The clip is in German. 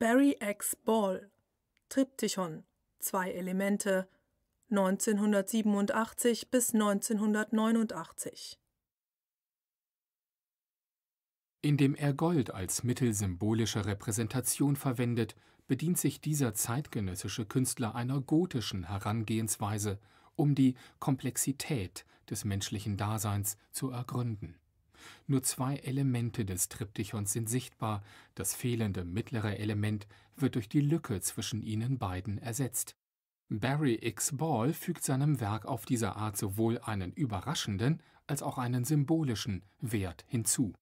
Barry X. Ball Triptychon Zwei Elemente 1987 bis 1989 Indem er Gold als Mittel symbolischer Repräsentation verwendet, bedient sich dieser zeitgenössische Künstler einer gotischen Herangehensweise, um die Komplexität des menschlichen Daseins zu ergründen nur zwei Elemente des Triptychons sind sichtbar, das fehlende mittlere Element wird durch die Lücke zwischen ihnen beiden ersetzt. Barry X. Ball fügt seinem Werk auf diese Art sowohl einen überraschenden als auch einen symbolischen Wert hinzu